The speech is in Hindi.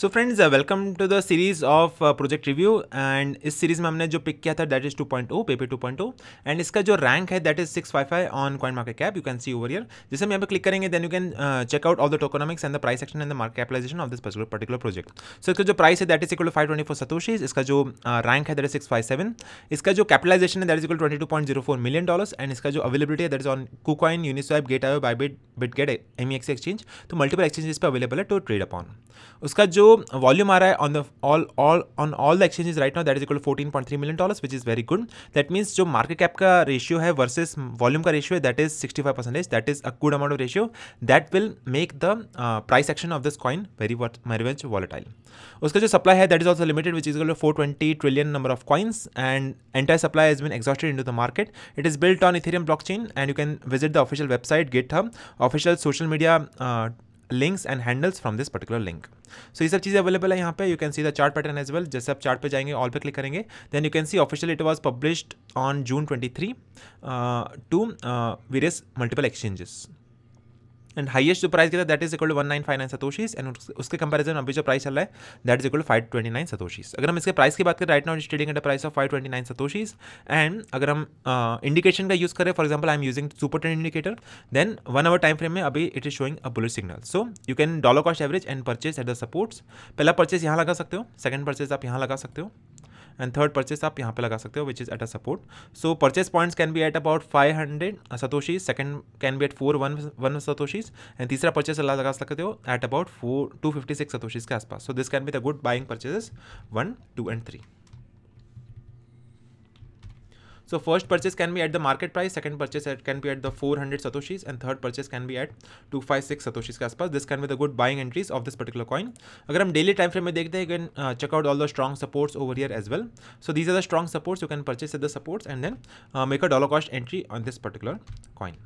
So friends welcome to the series of project review and इस सीरीज में हमने जो पिक किया था that is 2.0 paper two and इसका जो रैंक है that is 655 on coin market cap you can see over here जैसे हम यहाँ पे क्लिक करेंगे then you can check out all the tokenomics and the price action and the market capitalization of this particular project so इसका जो प्राइस है that is equal five twenty four satoshis इसका जो रैंक uh, है that is six five seven इसका जो कैपिटलाइजेशन है that is equal twenty two point zero four million dollars and इसका जो अवेलेबिलिटी है that is on KuCoin Uniswap Gate io Bybit Bitget M exchange तो मल्टीपल एक्सचेंजेस पर अवेलेबल है टू ट्रेड अपॉन उसका जो वॉल्यूम आ रहा है on the all all on all the exchanges right now that is equal fourteen point three million dollars which is very good that means जो मार्केट कैप का रेशियो है वर्सेस वॉल्यूम का रेशियो है that is sixty five percentage that is a good amount of ratio that will make the price action of this coin very very much volatile उसका जो सप्लाई है that is also limited which is four twenty trillion number of coins and entire supply is been exhausted into the market it is built on Ethereum block chain and you can visit the official website get हम official social media links and handles from this particular link. So these are things available here. You can see the chart pattern as well. Just up chart pe jayenge, all pe click karenge. Then you can see officially it was published on June 23 uh, to uh, various multiple exchanges. And highest जो प्राइस गया that that is equal one nine five nine satoshis and उसके कंपेरिजन अभी जो प्राइस चल रहा है that is equal five twenty nine सतोशीज अगर हम इसके प्राइस की बात करें right now trading at price of five twenty nine satoshis and अगर हम इंडिकेशन uh, का यूज करें for example I am using super trend indicator then one our time frame में अभी it is showing a bullish signal so you can dollar cost average and purchase at the supports पहला परचेज यहाँ लगा सकते हो सेकेंड परचेज आप यहाँ लगा सकते हो एंड थर्ड परचेस आप यहाँ पे लगा सकते हो which is at a support so purchase points can be at about five hundred satoshis second can be at four one one satoshis and तीसरा परचेस लगा सकते हो at about four two fifty six satoshis के आसपास so this can be the good buying purchases one two and three So first purchase can be at the market price, second purchase can be at the 400 satoshis, and third purchase can be at 256 satoshis के This can be the good buying entries of this particular coin. If we daily time frame you can uh, check out all the strong supports over here as well. So these are the strong supports. You can purchase at the supports and then uh, make a dollar cost entry on this particular coin.